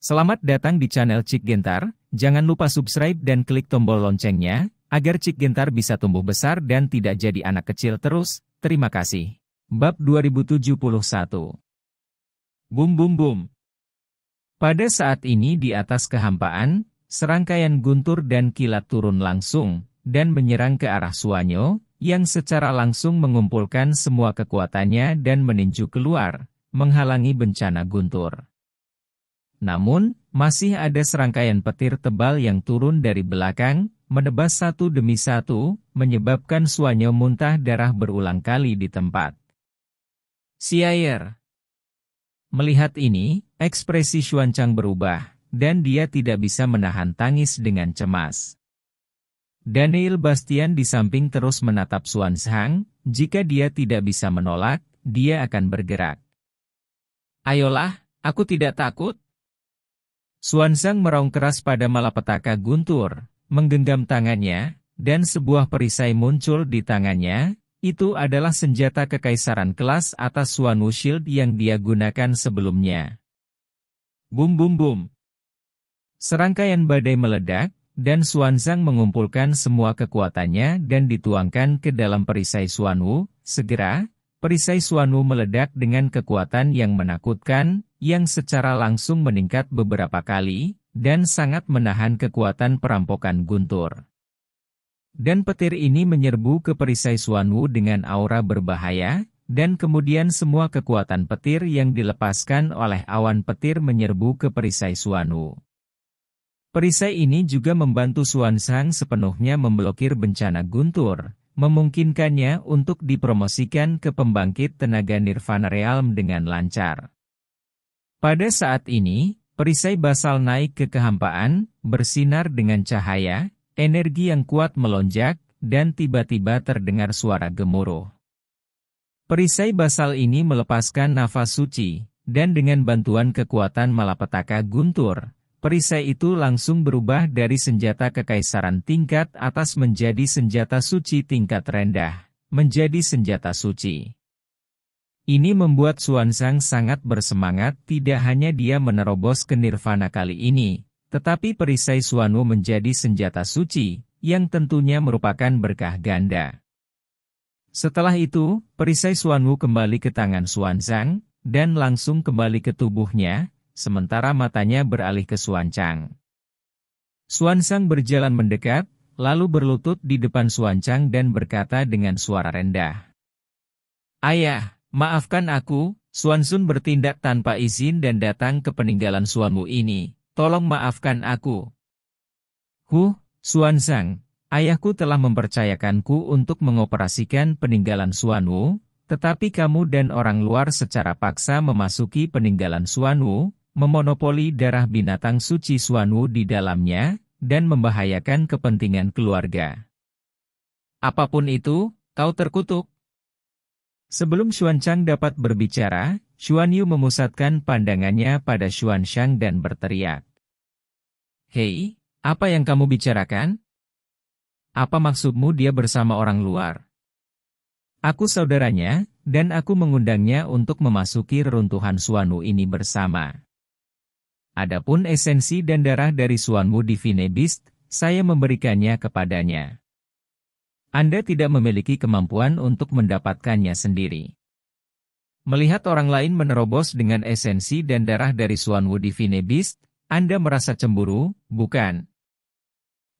Selamat datang di channel Cik Gentar, jangan lupa subscribe dan klik tombol loncengnya, agar Cik Gentar bisa tumbuh besar dan tidak jadi anak kecil terus, terima kasih. Bab 2071 Bum Bum Bum Pada saat ini di atas kehampaan, serangkaian guntur dan kilat turun langsung, dan menyerang ke arah Suanyo, yang secara langsung mengumpulkan semua kekuatannya dan meninju keluar, menghalangi bencana guntur. Namun, masih ada serangkaian petir tebal yang turun dari belakang, menebas satu demi satu, menyebabkan Suanya muntah darah berulang kali di tempat. Siayer Melihat ini, ekspresi Xuanchang berubah, dan dia tidak bisa menahan tangis dengan cemas. Daniel Bastian di samping terus menatap Suanshang. jika dia tidak bisa menolak, dia akan bergerak. Ayolah, aku tidak takut, Suansang meraung keras pada malapetaka Guntur, menggenggam tangannya, dan sebuah perisai muncul di tangannya, itu adalah senjata kekaisaran kelas atas Suanu Shield yang dia gunakan sebelumnya. Bum bum bum. Serangkaian badai meledak, dan Suansang mengumpulkan semua kekuatannya dan dituangkan ke dalam perisai Suanu. Segera, perisai Suanu meledak dengan kekuatan yang menakutkan, yang secara langsung meningkat beberapa kali, dan sangat menahan kekuatan perampokan Guntur. Dan petir ini menyerbu ke perisai Suanwu dengan aura berbahaya, dan kemudian semua kekuatan petir yang dilepaskan oleh awan petir menyerbu ke perisai Suanwu. Perisai ini juga membantu Suansang sepenuhnya memblokir bencana Guntur, memungkinkannya untuk dipromosikan ke pembangkit tenaga Nirvana Realm dengan lancar. Pada saat ini, perisai basal naik ke kehampaan, bersinar dengan cahaya, energi yang kuat melonjak, dan tiba-tiba terdengar suara gemuruh. Perisai basal ini melepaskan nafas suci, dan dengan bantuan kekuatan malapetaka guntur, perisai itu langsung berubah dari senjata kekaisaran tingkat atas menjadi senjata suci tingkat rendah, menjadi senjata suci. Ini membuat Suansang sangat bersemangat tidak hanya dia menerobos ke nirvana kali ini, tetapi perisai Suanu menjadi senjata suci, yang tentunya merupakan berkah ganda. Setelah itu, perisai Suanu kembali ke tangan Suansang, dan langsung kembali ke tubuhnya, sementara matanya beralih ke Xuanzang. Suansang berjalan mendekat, lalu berlutut di depan Xuanzang dan berkata dengan suara rendah. Ayah, Maafkan aku, Suansun bertindak tanpa izin dan datang ke peninggalan suamu ini. Tolong maafkan aku. Huh, Suansang, ayahku telah mempercayakanku untuk mengoperasikan peninggalan suamu, tetapi kamu dan orang luar secara paksa memasuki peninggalan suamu, memonopoli darah binatang suci suamu di dalamnya, dan membahayakan kepentingan keluarga. Apapun itu, kau terkutuk. Sebelum Chang dapat berbicara, Xuan Yu memusatkan pandangannya pada Shang dan berteriak. Hei, apa yang kamu bicarakan? Apa maksudmu dia bersama orang luar? Aku saudaranya, dan aku mengundangnya untuk memasuki reruntuhan Suanu ini bersama. Adapun esensi dan darah dari Suanmu Divine Beast, saya memberikannya kepadanya. Anda tidak memiliki kemampuan untuk mendapatkannya sendiri. Melihat orang lain menerobos dengan esensi dan darah dari Swan Divine Beast, Anda merasa cemburu, bukan?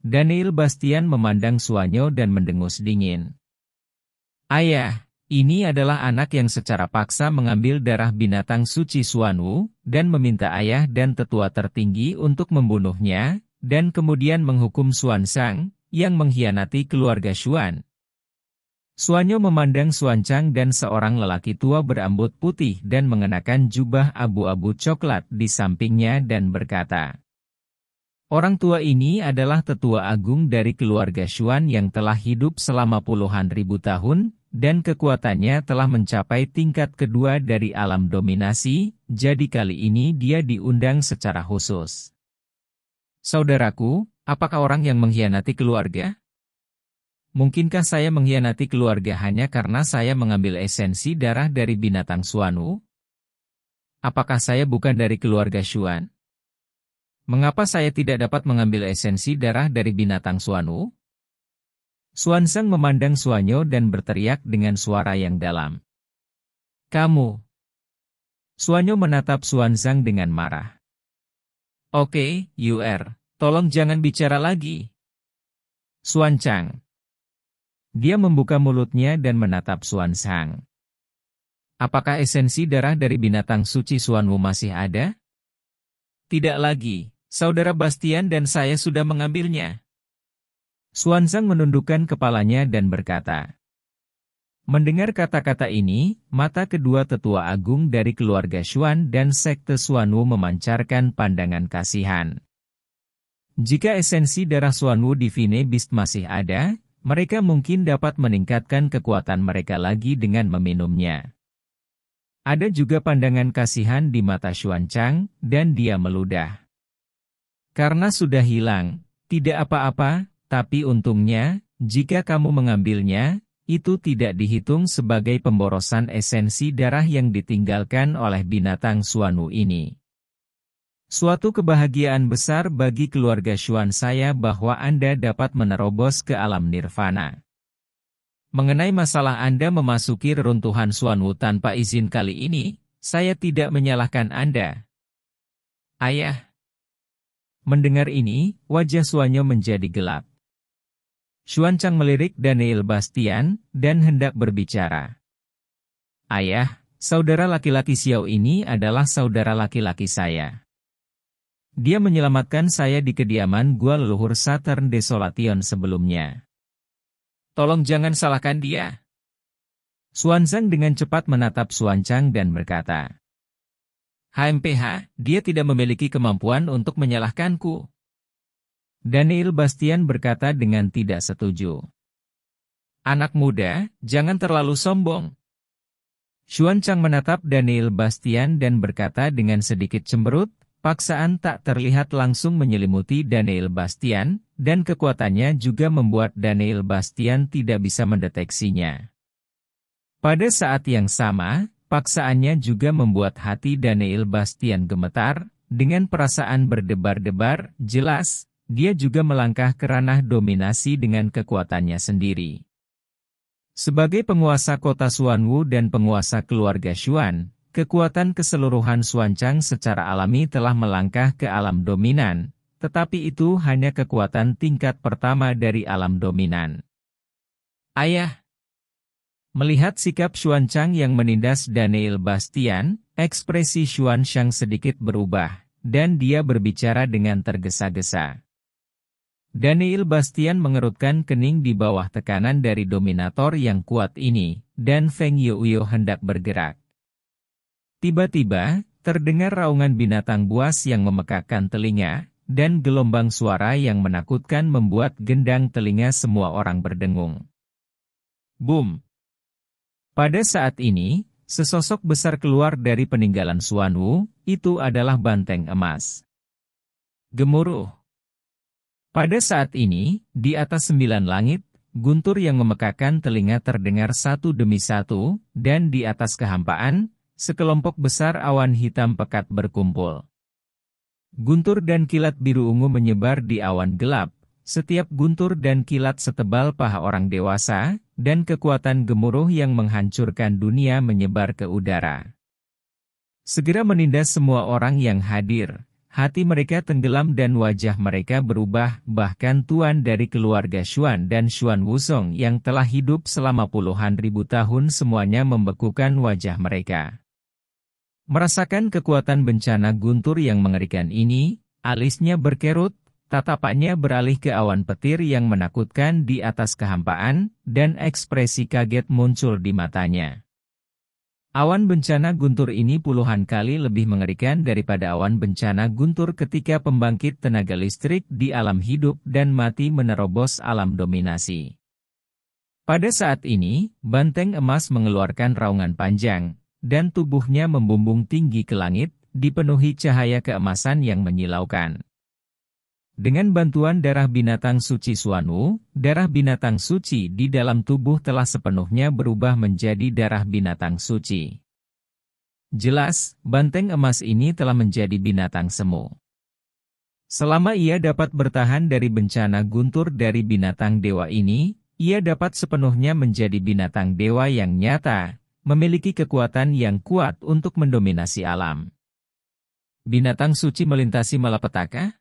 Daniel Bastian memandang Suanyo dan mendengus dingin. Ayah, ini adalah anak yang secara paksa mengambil darah binatang suci Suanwu, dan meminta ayah dan tetua tertinggi untuk membunuhnya, dan kemudian menghukum Suansang yang mengkhianati keluarga Xuan. Suanyo memandang Suancang dan seorang lelaki tua berambut putih dan mengenakan jubah abu-abu coklat di sampingnya dan berkata, Orang tua ini adalah tetua agung dari keluarga Xuan yang telah hidup selama puluhan ribu tahun, dan kekuatannya telah mencapai tingkat kedua dari alam dominasi, jadi kali ini dia diundang secara khusus. Saudaraku, Apakah orang yang mengkhianati keluarga? Mungkinkah saya mengkhianati keluarga hanya karena saya mengambil esensi darah dari binatang Suanu? Apakah saya bukan dari keluarga Xuan? Mengapa saya tidak dapat mengambil esensi darah dari binatang Suanu? Suan Seng memandang Suanyo dan berteriak dengan suara yang dalam. Kamu! Suanyo menatap Suan Seng dengan marah. Oke, okay, UR. Tolong jangan bicara lagi. Suan Chang. Dia membuka mulutnya dan menatap Suan Sang. Apakah esensi darah dari binatang suci Suanmu masih ada? Tidak lagi, saudara Bastian dan saya sudah mengambilnya. Suan Sang menundukkan kepalanya dan berkata, Mendengar kata-kata ini, mata kedua tetua agung dari keluarga Xuan dan sekte Suanwu memancarkan pandangan kasihan. Jika esensi darah Wu Divine Beast masih ada, mereka mungkin dapat meningkatkan kekuatan mereka lagi dengan meminumnya. Ada juga pandangan kasihan di mata Chang, dan dia meludah. Karena sudah hilang, tidak apa-apa, tapi untungnya, jika kamu mengambilnya, itu tidak dihitung sebagai pemborosan esensi darah yang ditinggalkan oleh binatang Suanu ini. Suatu kebahagiaan besar bagi keluarga Shuan saya bahwa Anda dapat menerobos ke alam nirvana. Mengenai masalah Anda memasuki reruntuhan Suanwu tanpa izin kali ini, saya tidak menyalahkan Anda. Ayah. Mendengar ini, wajah Suanyo menjadi gelap. Shuan Chang melirik Daniel Bastian, dan hendak berbicara. Ayah, saudara laki-laki Xiao ini adalah saudara laki-laki saya. Dia menyelamatkan saya di kediaman gua leluhur Saturn Desolation sebelumnya. Tolong jangan salahkan dia. Suanzang dengan cepat menatap Suancang dan berkata, HMPH, dia tidak memiliki kemampuan untuk menyalahkanku. Daniel Bastian berkata dengan tidak setuju. Anak muda, jangan terlalu sombong. Xuan Chang menatap Daniel Bastian dan berkata dengan sedikit cemberut, Paksaan tak terlihat langsung menyelimuti Daniel Bastian, dan kekuatannya juga membuat Daniel Bastian tidak bisa mendeteksinya. Pada saat yang sama, paksaannya juga membuat hati Daniel Bastian gemetar, dengan perasaan berdebar-debar, jelas, dia juga melangkah ke ranah dominasi dengan kekuatannya sendiri. Sebagai penguasa kota Xuanwu dan penguasa keluarga Xuan, Kekuatan keseluruhan Suancang secara alami telah melangkah ke alam dominan, tetapi itu hanya kekuatan tingkat pertama dari alam dominan. Ayah Melihat sikap Xuanchang yang menindas Daniel Bastian, ekspresi Xuanchang sedikit berubah, dan dia berbicara dengan tergesa-gesa. Daniel Bastian mengerutkan kening di bawah tekanan dari dominator yang kuat ini, dan Feng Yuyo hendak bergerak. Tiba-tiba, terdengar raungan binatang buas yang memekakan telinga, dan gelombang suara yang menakutkan membuat gendang telinga semua orang berdengung. Boom! Pada saat ini, sesosok besar keluar dari peninggalan Suanwu, itu adalah banteng emas. Gemuruh. Pada saat ini, di atas sembilan langit, guntur yang memekakan telinga terdengar satu demi satu, dan di atas kehampaan, sekelompok besar awan hitam pekat berkumpul. Guntur dan kilat biru ungu menyebar di awan gelap, setiap guntur dan kilat setebal paha orang dewasa, dan kekuatan gemuruh yang menghancurkan dunia menyebar ke udara. Segera menindas semua orang yang hadir, hati mereka tenggelam dan wajah mereka berubah, bahkan tuan dari keluarga Xuan dan Xuan Wusong yang telah hidup selama puluhan ribu tahun semuanya membekukan wajah mereka. Merasakan kekuatan bencana guntur yang mengerikan ini, alisnya berkerut, tatapannya beralih ke awan petir yang menakutkan di atas kehampaan, dan ekspresi kaget muncul di matanya. Awan bencana guntur ini puluhan kali lebih mengerikan daripada awan bencana guntur ketika pembangkit tenaga listrik di alam hidup dan mati menerobos alam dominasi. Pada saat ini, banteng emas mengeluarkan raungan panjang, dan tubuhnya membumbung tinggi ke langit, dipenuhi cahaya keemasan yang menyilaukan. Dengan bantuan darah binatang suci Suanu, darah binatang suci di dalam tubuh telah sepenuhnya berubah menjadi darah binatang suci. Jelas, banteng emas ini telah menjadi binatang semu. Selama ia dapat bertahan dari bencana guntur dari binatang dewa ini, ia dapat sepenuhnya menjadi binatang dewa yang nyata, memiliki kekuatan yang kuat untuk mendominasi alam. Binatang suci melintasi malapetaka?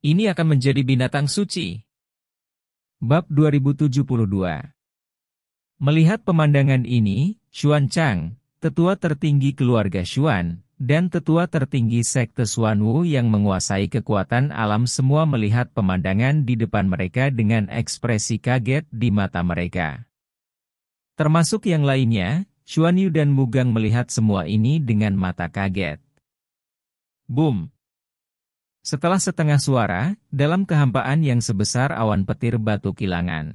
Ini akan menjadi binatang suci. Bab 2072 Melihat pemandangan ini, Xuan Chang, tetua tertinggi keluarga Xuan, dan tetua tertinggi sekte Xuanwu yang menguasai kekuatan alam semua melihat pemandangan di depan mereka dengan ekspresi kaget di mata mereka. Termasuk yang lainnya, Xuan Yu dan Mugang melihat semua ini dengan mata kaget. Boom! Setelah setengah suara, dalam kehampaan yang sebesar awan petir batu kilangan.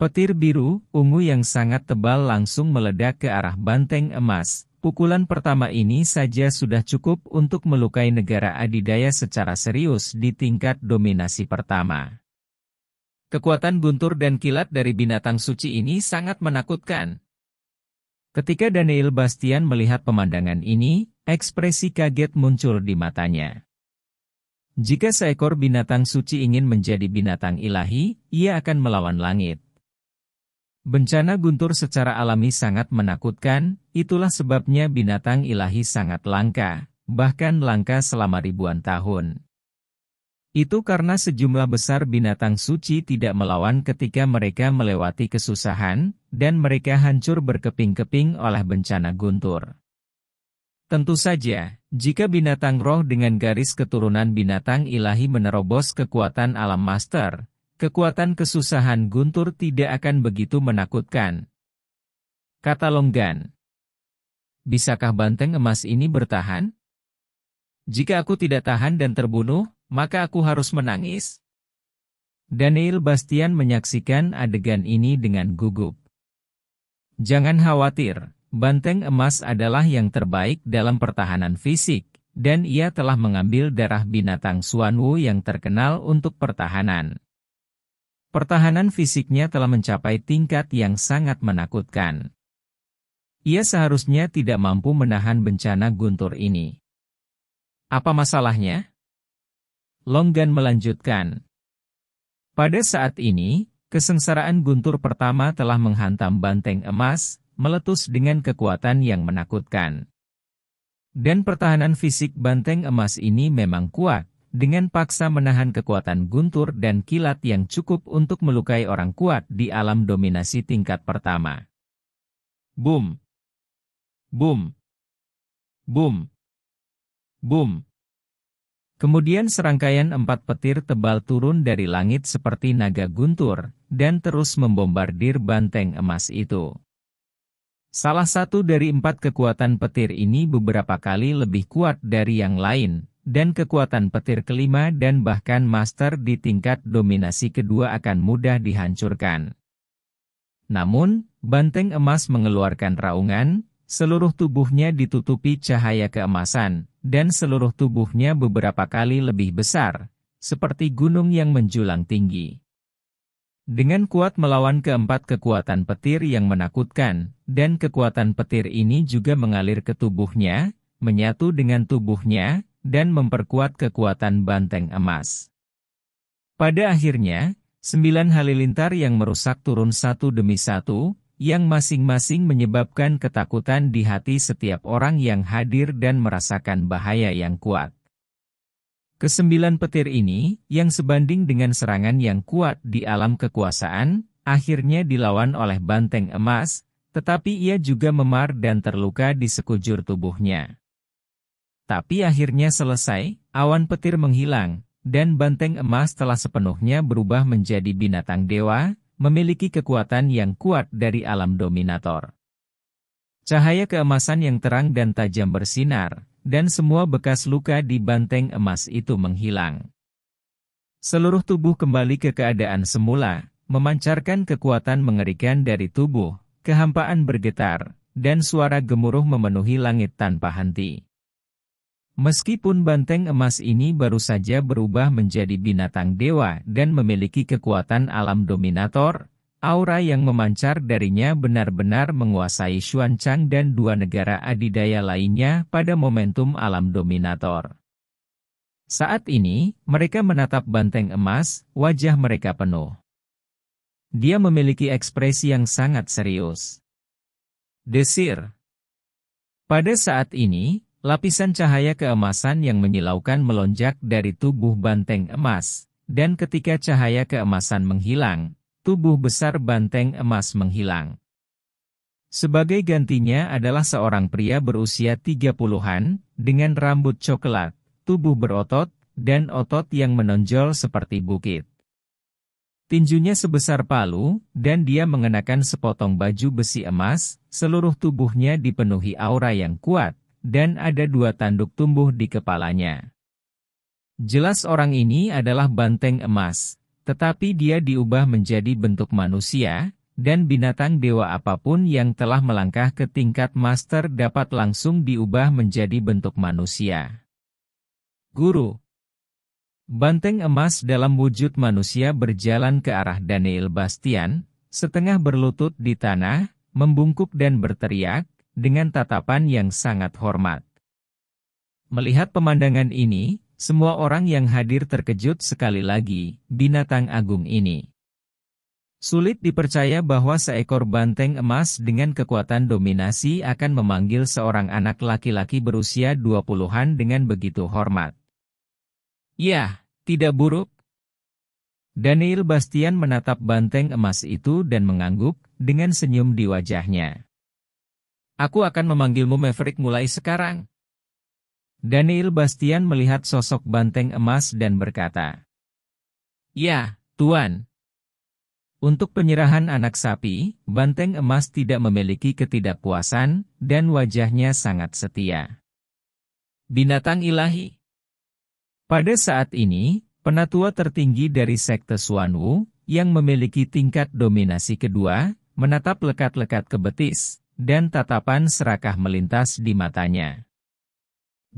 Petir biru, ungu yang sangat tebal langsung meledak ke arah banteng emas. Pukulan pertama ini saja sudah cukup untuk melukai negara adidaya secara serius di tingkat dominasi pertama. Kekuatan guntur dan kilat dari binatang suci ini sangat menakutkan. Ketika Daniel Bastian melihat pemandangan ini, ekspresi kaget muncul di matanya. Jika seekor binatang suci ingin menjadi binatang ilahi, ia akan melawan langit. Bencana guntur secara alami sangat menakutkan, itulah sebabnya binatang ilahi sangat langka, bahkan langka selama ribuan tahun. Itu karena sejumlah besar binatang suci tidak melawan ketika mereka melewati kesusahan, dan mereka hancur berkeping-keping oleh bencana guntur. Tentu saja, jika binatang roh dengan garis keturunan binatang ilahi menerobos kekuatan alam master, kekuatan kesusahan guntur tidak akan begitu menakutkan. Kata Longgan. Bisakah banteng emas ini bertahan? Jika aku tidak tahan dan terbunuh, maka aku harus menangis. Daniel Bastian menyaksikan adegan ini dengan gugup. Jangan khawatir, banteng emas adalah yang terbaik dalam pertahanan fisik, dan ia telah mengambil darah binatang Suanwu yang terkenal untuk pertahanan. Pertahanan fisiknya telah mencapai tingkat yang sangat menakutkan. Ia seharusnya tidak mampu menahan bencana guntur ini. Apa masalahnya? Longgan melanjutkan. Pada saat ini, kesengsaraan guntur pertama telah menghantam banteng emas, meletus dengan kekuatan yang menakutkan. Dan pertahanan fisik banteng emas ini memang kuat, dengan paksa menahan kekuatan guntur dan kilat yang cukup untuk melukai orang kuat di alam dominasi tingkat pertama. Boom! Boom! Boom! Boom! Kemudian serangkaian empat petir tebal turun dari langit seperti naga guntur, dan terus membombardir banteng emas itu. Salah satu dari empat kekuatan petir ini beberapa kali lebih kuat dari yang lain, dan kekuatan petir kelima dan bahkan master di tingkat dominasi kedua akan mudah dihancurkan. Namun, banteng emas mengeluarkan raungan, seluruh tubuhnya ditutupi cahaya keemasan, dan seluruh tubuhnya beberapa kali lebih besar, seperti gunung yang menjulang tinggi. Dengan kuat melawan keempat kekuatan petir yang menakutkan, dan kekuatan petir ini juga mengalir ke tubuhnya, menyatu dengan tubuhnya, dan memperkuat kekuatan banteng emas. Pada akhirnya, sembilan halilintar yang merusak turun satu demi satu, yang masing-masing menyebabkan ketakutan di hati setiap orang yang hadir dan merasakan bahaya yang kuat. Kesembilan petir ini, yang sebanding dengan serangan yang kuat di alam kekuasaan, akhirnya dilawan oleh banteng emas, tetapi ia juga memar dan terluka di sekujur tubuhnya. Tapi akhirnya selesai, awan petir menghilang, dan banteng emas telah sepenuhnya berubah menjadi binatang dewa, memiliki kekuatan yang kuat dari alam dominator. Cahaya keemasan yang terang dan tajam bersinar, dan semua bekas luka di banteng emas itu menghilang. Seluruh tubuh kembali ke keadaan semula, memancarkan kekuatan mengerikan dari tubuh, kehampaan bergetar, dan suara gemuruh memenuhi langit tanpa henti. Meskipun banteng emas ini baru saja berubah menjadi binatang dewa dan memiliki kekuatan alam dominator, aura yang memancar darinya benar-benar menguasai Chang dan dua negara adidaya lainnya pada momentum alam dominator. Saat ini, mereka menatap banteng emas, wajah mereka penuh. Dia memiliki ekspresi yang sangat serius. Desir. Pada saat ini, Lapisan cahaya keemasan yang menyilaukan melonjak dari tubuh banteng emas, dan ketika cahaya keemasan menghilang, tubuh besar banteng emas menghilang. Sebagai gantinya adalah seorang pria berusia 30-an, dengan rambut coklat, tubuh berotot, dan otot yang menonjol seperti bukit. Tinjunya sebesar palu, dan dia mengenakan sepotong baju besi emas, seluruh tubuhnya dipenuhi aura yang kuat, dan ada dua tanduk tumbuh di kepalanya. Jelas orang ini adalah banteng emas, tetapi dia diubah menjadi bentuk manusia, dan binatang dewa apapun yang telah melangkah ke tingkat master dapat langsung diubah menjadi bentuk manusia. Guru Banteng emas dalam wujud manusia berjalan ke arah Daniel Bastian, setengah berlutut di tanah, membungkuk dan berteriak, dengan tatapan yang sangat hormat. Melihat pemandangan ini, semua orang yang hadir terkejut sekali lagi, binatang agung ini. Sulit dipercaya bahwa seekor banteng emas dengan kekuatan dominasi akan memanggil seorang anak laki-laki berusia 20-an dengan begitu hormat. Yah, tidak buruk. Daniel Bastian menatap banteng emas itu dan mengangguk dengan senyum di wajahnya. Aku akan memanggilmu Maverick mulai sekarang. Daniel Bastian melihat sosok banteng emas dan berkata, Ya, Tuan. Untuk penyerahan anak sapi, banteng emas tidak memiliki ketidakpuasan, dan wajahnya sangat setia. Binatang ilahi Pada saat ini, penatua tertinggi dari sekte Suanwu, yang memiliki tingkat dominasi kedua, menatap lekat-lekat ke betis, dan tatapan serakah melintas di matanya.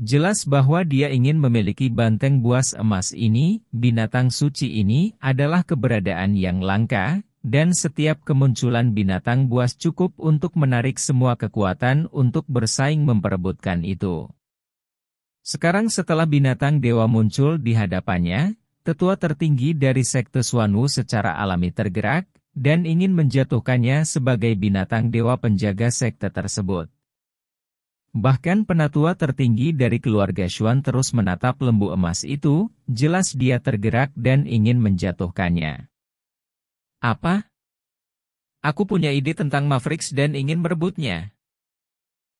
Jelas bahwa dia ingin memiliki banteng buas emas ini, binatang suci ini adalah keberadaan yang langka, dan setiap kemunculan binatang buas cukup untuk menarik semua kekuatan untuk bersaing memperebutkan itu. Sekarang setelah binatang dewa muncul di hadapannya, tetua tertinggi dari sekte Suanwu secara alami tergerak, dan ingin menjatuhkannya sebagai binatang dewa penjaga sekte tersebut. Bahkan penatua tertinggi dari keluarga Xuan terus menatap lembu emas itu, jelas dia tergerak dan ingin menjatuhkannya. Apa? Aku punya ide tentang Mavericks dan ingin merebutnya.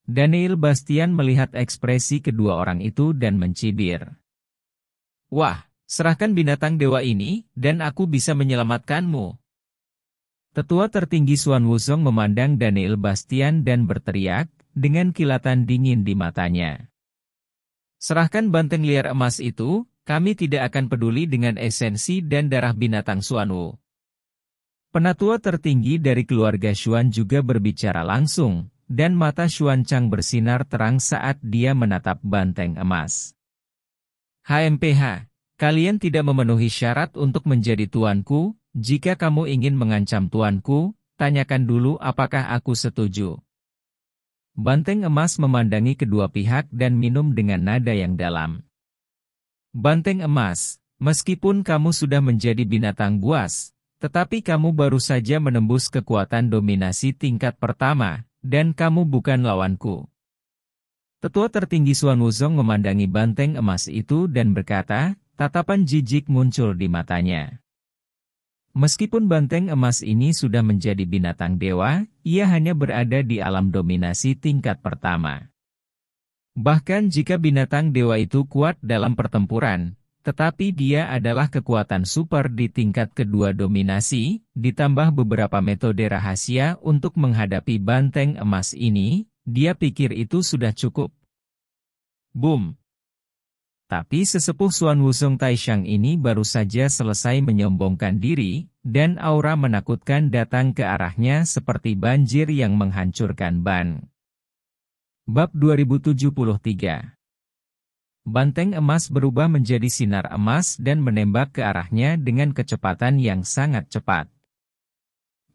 Daniel Bastian melihat ekspresi kedua orang itu dan mencibir. Wah, serahkan binatang dewa ini, dan aku bisa menyelamatkanmu. Tetua tertinggi Suan Wuzong memandang Daniel Bastian dan berteriak, dengan kilatan dingin di matanya. Serahkan banteng liar emas itu, kami tidak akan peduli dengan esensi dan darah binatang Suan Wu. Penatua tertinggi dari keluarga Xuan juga berbicara langsung, dan mata Xuan Chang bersinar terang saat dia menatap banteng emas. HMPH, kalian tidak memenuhi syarat untuk menjadi tuanku, jika kamu ingin mengancam tuanku, tanyakan dulu apakah aku setuju. Banteng emas memandangi kedua pihak dan minum dengan nada yang dalam. Banteng emas, meskipun kamu sudah menjadi binatang buas, tetapi kamu baru saja menembus kekuatan dominasi tingkat pertama, dan kamu bukan lawanku. Tetua tertinggi Suan Wuzong memandangi banteng emas itu dan berkata, tatapan jijik muncul di matanya. Meskipun banteng emas ini sudah menjadi binatang dewa, ia hanya berada di alam dominasi tingkat pertama. Bahkan jika binatang dewa itu kuat dalam pertempuran, tetapi dia adalah kekuatan super di tingkat kedua dominasi, ditambah beberapa metode rahasia untuk menghadapi banteng emas ini, dia pikir itu sudah cukup. Boom! Tapi sesepuh Suan Wusung Taishang ini baru saja selesai menyombongkan diri, dan aura menakutkan datang ke arahnya seperti banjir yang menghancurkan ban. Bab 2073 Banteng emas berubah menjadi sinar emas dan menembak ke arahnya dengan kecepatan yang sangat cepat.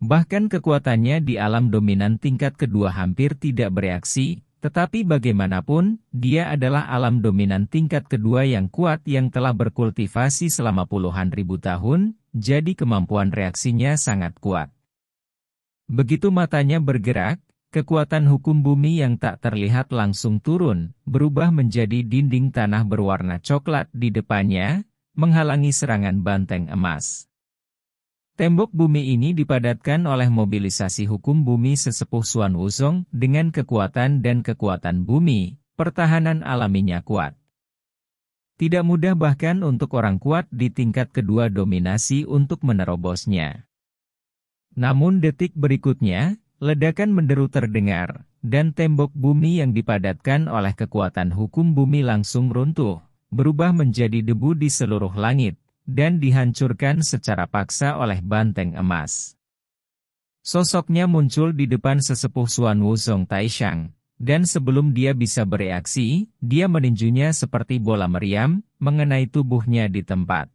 Bahkan kekuatannya di alam dominan tingkat kedua hampir tidak bereaksi, tetapi bagaimanapun, dia adalah alam dominan tingkat kedua yang kuat yang telah berkultivasi selama puluhan ribu tahun, jadi kemampuan reaksinya sangat kuat. Begitu matanya bergerak, kekuatan hukum bumi yang tak terlihat langsung turun, berubah menjadi dinding tanah berwarna coklat di depannya, menghalangi serangan banteng emas. Tembok bumi ini dipadatkan oleh mobilisasi hukum bumi sesepuh Suan Wuzong dengan kekuatan dan kekuatan bumi, pertahanan alaminya kuat. Tidak mudah bahkan untuk orang kuat di tingkat kedua dominasi untuk menerobosnya. Namun detik berikutnya, ledakan menderu terdengar, dan tembok bumi yang dipadatkan oleh kekuatan hukum bumi langsung runtuh, berubah menjadi debu di seluruh langit dan dihancurkan secara paksa oleh banteng emas. Sosoknya muncul di depan sesepuh Suan Wuzong Taishang, dan sebelum dia bisa bereaksi, dia meninjunya seperti bola meriam, mengenai tubuhnya di tempat.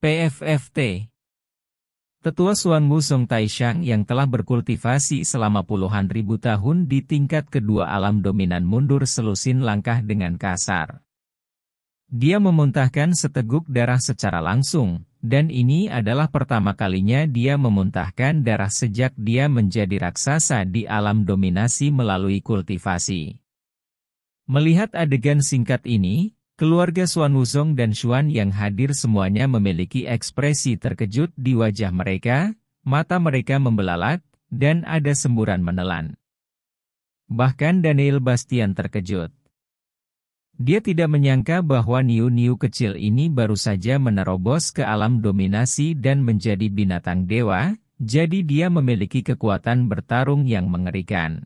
PFFT Tetua Suan Wuzong Taishang yang telah berkultivasi selama puluhan ribu tahun di tingkat kedua alam dominan mundur selusin langkah dengan kasar. Dia memuntahkan seteguk darah secara langsung, dan ini adalah pertama kalinya dia memuntahkan darah sejak dia menjadi raksasa di alam dominasi melalui kultivasi. Melihat adegan singkat ini, keluarga Xuan Wuzong dan Xuan yang hadir semuanya memiliki ekspresi terkejut di wajah mereka, mata mereka membelalak, dan ada semburan menelan. Bahkan Daniel Bastian terkejut. Dia tidak menyangka bahwa Niu-Niu kecil ini baru saja menerobos ke alam dominasi dan menjadi binatang dewa, jadi dia memiliki kekuatan bertarung yang mengerikan.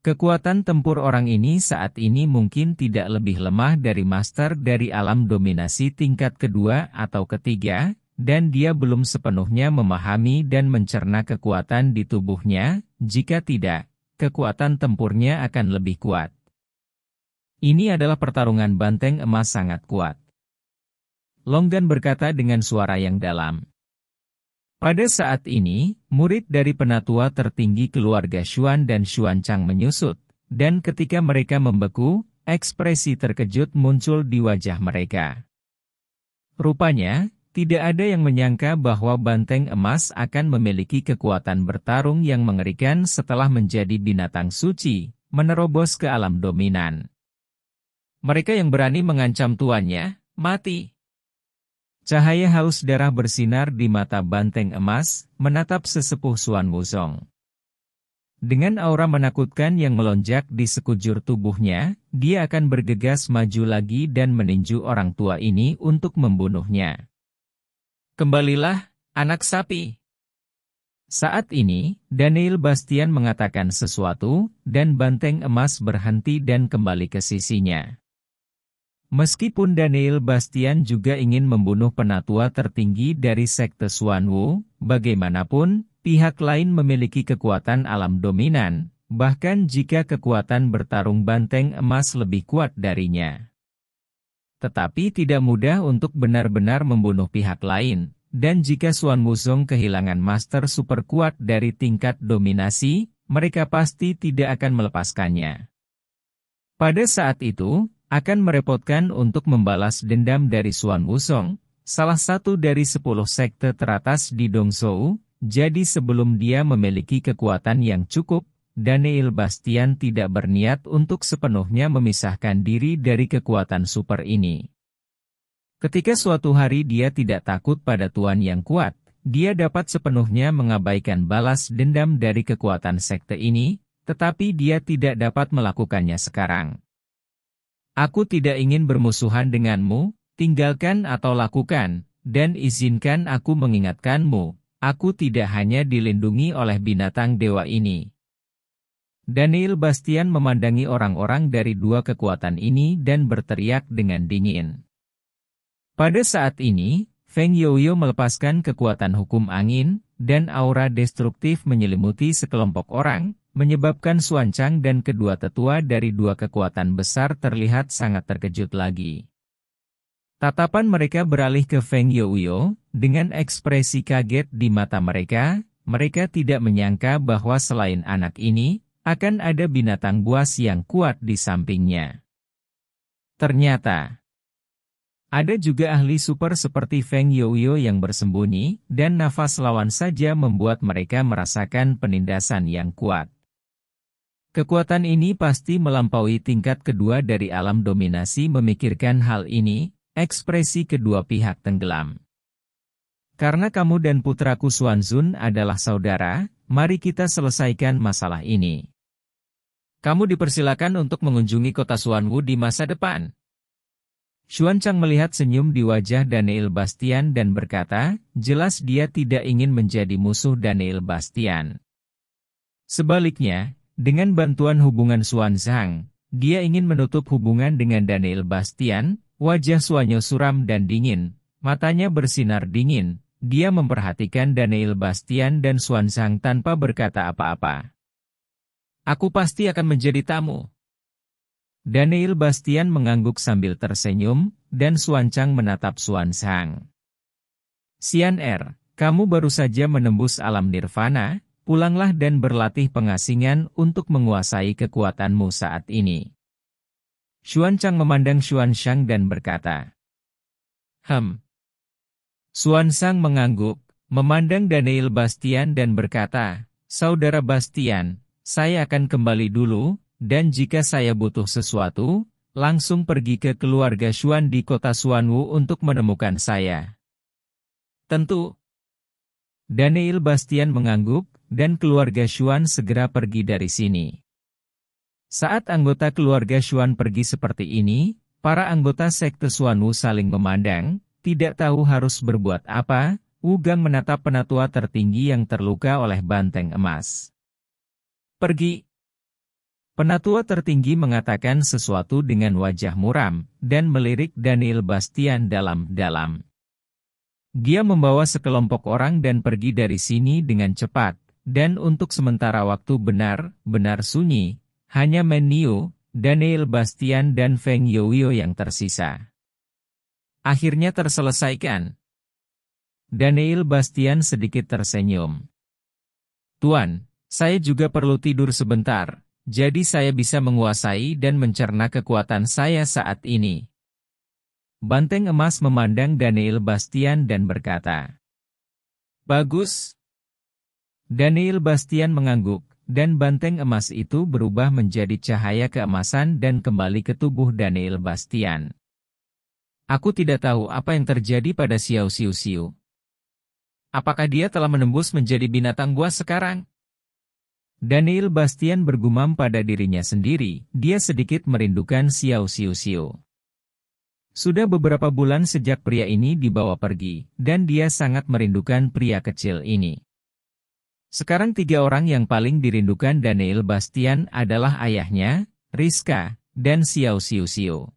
Kekuatan tempur orang ini saat ini mungkin tidak lebih lemah dari master dari alam dominasi tingkat kedua atau ketiga, dan dia belum sepenuhnya memahami dan mencerna kekuatan di tubuhnya, jika tidak, kekuatan tempurnya akan lebih kuat. Ini adalah pertarungan banteng emas sangat kuat. Longgan berkata dengan suara yang dalam. Pada saat ini, murid dari penatua tertinggi keluarga Xuan dan Xuan Chang menyusut, dan ketika mereka membeku, ekspresi terkejut muncul di wajah mereka. Rupanya, tidak ada yang menyangka bahwa banteng emas akan memiliki kekuatan bertarung yang mengerikan setelah menjadi binatang suci, menerobos ke alam dominan. Mereka yang berani mengancam tuannya, mati. Cahaya haus darah bersinar di mata banteng emas, menatap sesepuh Suan Wuzong. Dengan aura menakutkan yang melonjak di sekujur tubuhnya, dia akan bergegas maju lagi dan meninju orang tua ini untuk membunuhnya. Kembalilah, anak sapi. Saat ini, Daniel Bastian mengatakan sesuatu, dan banteng emas berhenti dan kembali ke sisinya. Meskipun Daniel Bastian juga ingin membunuh penatua tertinggi dari sekte Suanwu, bagaimanapun, pihak lain memiliki kekuatan alam dominan, bahkan jika kekuatan bertarung banteng emas lebih kuat darinya. Tetapi tidak mudah untuk benar-benar membunuh pihak lain, dan jika Suan Musung kehilangan master super kuat dari tingkat dominasi, mereka pasti tidak akan melepaskannya. Pada saat itu, akan merepotkan untuk membalas dendam dari Suan Wusong, salah satu dari sepuluh sekte teratas di Dongzhou, jadi sebelum dia memiliki kekuatan yang cukup, Daniel Bastian tidak berniat untuk sepenuhnya memisahkan diri dari kekuatan super ini. Ketika suatu hari dia tidak takut pada Tuan yang kuat, dia dapat sepenuhnya mengabaikan balas dendam dari kekuatan sekte ini, tetapi dia tidak dapat melakukannya sekarang. Aku tidak ingin bermusuhan denganmu, tinggalkan atau lakukan, dan izinkan aku mengingatkanmu, aku tidak hanya dilindungi oleh binatang dewa ini. Daniel Bastian memandangi orang-orang dari dua kekuatan ini dan berteriak dengan dingin. Pada saat ini, Feng Youyou melepaskan kekuatan hukum angin, dan aura destruktif menyelimuti sekelompok orang, menyebabkan Suancang dan kedua tetua dari dua kekuatan besar terlihat sangat terkejut lagi. Tatapan mereka beralih ke Feng Youyou dengan ekspresi kaget di mata mereka, mereka tidak menyangka bahwa selain anak ini, akan ada binatang buas yang kuat di sampingnya. Ternyata, ada juga ahli super seperti Feng Youyou yang bersembunyi, dan nafas lawan saja membuat mereka merasakan penindasan yang kuat. Kekuatan ini pasti melampaui tingkat kedua dari alam dominasi memikirkan hal ini, ekspresi kedua pihak tenggelam. Karena kamu dan putraku Suanzun adalah saudara, mari kita selesaikan masalah ini. Kamu dipersilakan untuk mengunjungi kota Suanwu di masa depan. Xuanchang melihat senyum di wajah Daniel Bastian dan berkata, jelas dia tidak ingin menjadi musuh Daniel Bastian. Sebaliknya, dengan bantuan hubungan Suan Zhang, dia ingin menutup hubungan dengan Daniel Bastian, wajah Suanyo suram dan dingin, matanya bersinar dingin, dia memperhatikan Daniel Bastian dan Suan Zhang tanpa berkata apa-apa. Aku pasti akan menjadi tamu. Daniel Bastian mengangguk sambil tersenyum, dan Suan Chang menatap Suan Zhang. Sian Er, kamu baru saja menembus alam nirvana, ulanglah dan berlatih pengasingan untuk menguasai kekuatanmu saat ini. Xuan Chang memandang Xuan Shang dan berkata, Hem. Xuan Shang mengangguk, memandang Daniel Bastian dan berkata, Saudara Bastian, saya akan kembali dulu, dan jika saya butuh sesuatu, langsung pergi ke keluarga Xuan di kota Xuanwu untuk menemukan saya. Tentu. Daniel Bastian mengangguk, dan keluarga Xuan segera pergi dari sini. Saat anggota keluarga Xuan pergi seperti ini, para anggota sekte Wu saling memandang, tidak tahu harus berbuat apa, Wu Gang menatap penatua tertinggi yang terluka oleh banteng emas. Pergi. Penatua tertinggi mengatakan sesuatu dengan wajah muram, dan melirik Daniel Bastian dalam-dalam. Dia membawa sekelompok orang dan pergi dari sini dengan cepat, dan untuk sementara waktu benar-benar sunyi, hanya Menio, Daniel Bastian dan Feng Youyo yang tersisa. Akhirnya terselesaikan. Daniel Bastian sedikit tersenyum. Tuan, saya juga perlu tidur sebentar, jadi saya bisa menguasai dan mencerna kekuatan saya saat ini. Banteng emas memandang Daniel Bastian dan berkata, Bagus, Daniel Bastian mengangguk, dan banteng emas itu berubah menjadi cahaya keemasan dan kembali ke tubuh Daniel Bastian. Aku tidak tahu apa yang terjadi pada Xiao Xiu Xiu. Apakah dia telah menembus menjadi binatang buas sekarang? Daniel Bastian bergumam pada dirinya sendiri, dia sedikit merindukan Xiao Xiu Xiu. Sudah beberapa bulan sejak pria ini dibawa pergi, dan dia sangat merindukan pria kecil ini. Sekarang tiga orang yang paling dirindukan Daniel Bastian adalah ayahnya, Rizka, dan Xiao Xiu Xiu.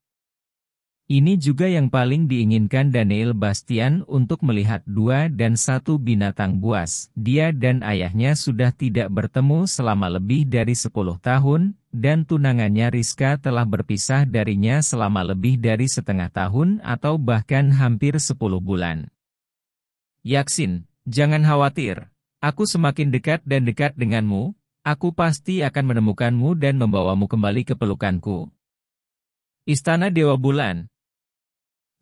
Ini juga yang paling diinginkan Daniel Bastian untuk melihat dua dan satu binatang buas. Dia dan ayahnya sudah tidak bertemu selama lebih dari 10 tahun, dan tunangannya Rizka telah berpisah darinya selama lebih dari setengah tahun atau bahkan hampir 10 bulan. Yaksin, jangan khawatir. Aku semakin dekat dan dekat denganmu, aku pasti akan menemukanmu dan membawamu kembali ke pelukanku. Istana Dewa Bulan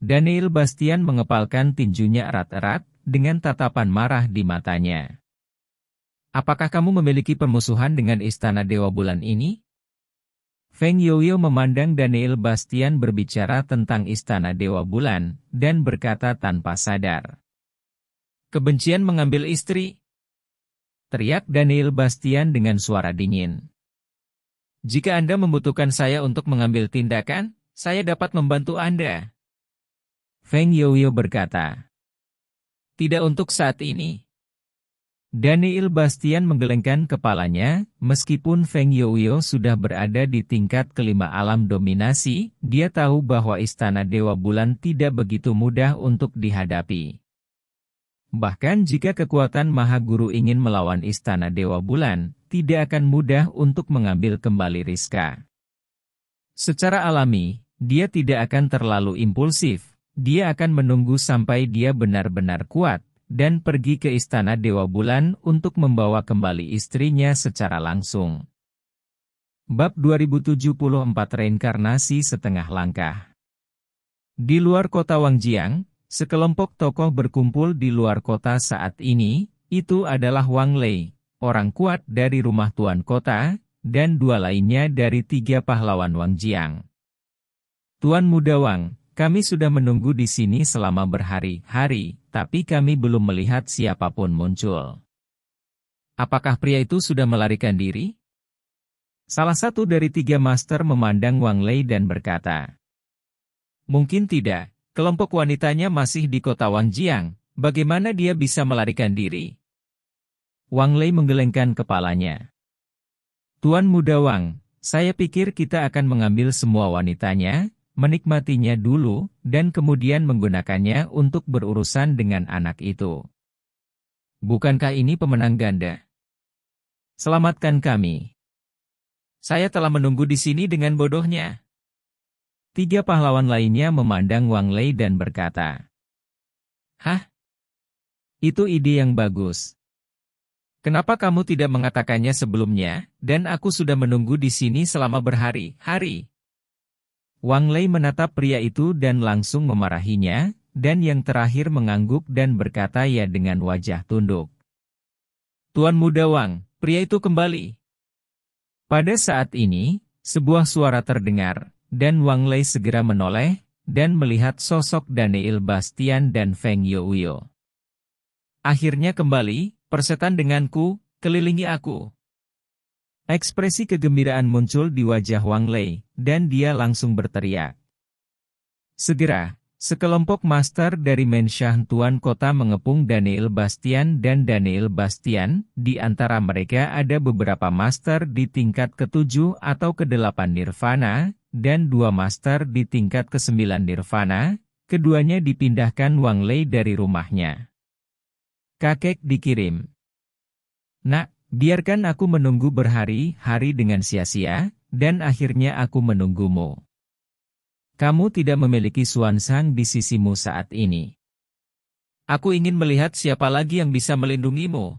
Daniel Bastian mengepalkan tinjunya erat-erat, dengan tatapan marah di matanya. Apakah kamu memiliki permusuhan dengan Istana Dewa Bulan ini? Feng Yoyo memandang Daniel Bastian berbicara tentang Istana Dewa Bulan, dan berkata tanpa sadar. Kebencian mengambil istri, Teriak Daniel Bastian dengan suara dingin. Jika Anda membutuhkan saya untuk mengambil tindakan, saya dapat membantu Anda. Feng Youyou berkata. Tidak untuk saat ini. Daniel Bastian menggelengkan kepalanya, meskipun Feng Youyou sudah berada di tingkat kelima alam dominasi, dia tahu bahwa Istana Dewa Bulan tidak begitu mudah untuk dihadapi. Bahkan jika kekuatan Maha Guru ingin melawan Istana Dewa Bulan, tidak akan mudah untuk mengambil kembali Rizka. Secara alami, dia tidak akan terlalu impulsif, dia akan menunggu sampai dia benar-benar kuat, dan pergi ke Istana Dewa Bulan untuk membawa kembali istrinya secara langsung. Bab 2074 Reinkarnasi Setengah Langkah Di luar kota Wangjiang, Sekelompok tokoh berkumpul di luar kota saat ini, itu adalah Wang Lei, orang kuat dari rumah tuan kota, dan dua lainnya dari tiga pahlawan Wang Jiang. Tuan Muda Wang, kami sudah menunggu di sini selama berhari-hari, tapi kami belum melihat siapapun muncul. Apakah pria itu sudah melarikan diri? Salah satu dari tiga master memandang Wang Lei dan berkata, Mungkin tidak, kelompok wanitanya masih di kota Wang Jiang, bagaimana dia bisa melarikan diri? Wang Lei menggelengkan kepalanya. Tuan Muda Wang, saya pikir kita akan mengambil semua wanitanya, menikmatinya dulu, dan kemudian menggunakannya untuk berurusan dengan anak itu. Bukankah ini pemenang ganda? Selamatkan kami. Saya telah menunggu di sini dengan bodohnya. Tiga pahlawan lainnya memandang Wang Lei dan berkata, Hah? Itu ide yang bagus. Kenapa kamu tidak mengatakannya sebelumnya, dan aku sudah menunggu di sini selama berhari-hari? Wang Lei menatap pria itu dan langsung memarahinya, dan yang terakhir mengangguk dan berkata ya dengan wajah tunduk. Tuan Muda Wang, pria itu kembali. Pada saat ini, sebuah suara terdengar, dan Wang Lei segera menoleh, dan melihat sosok Daniel Bastian dan Feng Youyo. Akhirnya kembali, persetan denganku, kelilingi aku. Ekspresi kegembiraan muncul di wajah Wang Lei, dan dia langsung berteriak. Segera, sekelompok master dari Menshah Tuan Kota mengepung Daniel Bastian dan Daniel Bastian, di antara mereka ada beberapa master di tingkat ketujuh atau kedelapan Nirvana, dan dua master di tingkat ke-9 Nirvana, keduanya dipindahkan Wang Lei dari rumahnya. Kakek dikirim. Nak, biarkan aku menunggu berhari-hari dengan sia-sia, dan akhirnya aku menunggumu. Kamu tidak memiliki Suansang di sisimu saat ini. Aku ingin melihat siapa lagi yang bisa melindungimu.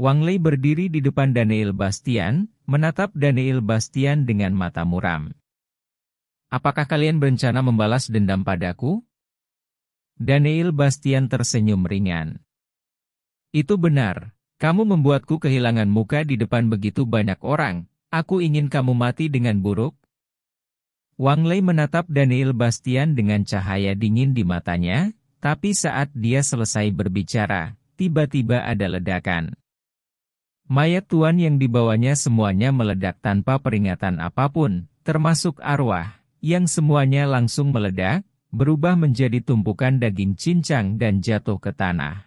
Wang Lei berdiri di depan Daniel Bastian, menatap Daniel Bastian dengan mata muram. Apakah kalian berencana membalas dendam padaku? Daniel Bastian tersenyum ringan. Itu benar, kamu membuatku kehilangan muka di depan begitu banyak orang, aku ingin kamu mati dengan buruk. Wang Lei menatap Daniel Bastian dengan cahaya dingin di matanya, tapi saat dia selesai berbicara, tiba-tiba ada ledakan. Mayat Tuan yang dibawanya semuanya meledak tanpa peringatan apapun, termasuk arwah, yang semuanya langsung meledak, berubah menjadi tumpukan daging cincang dan jatuh ke tanah.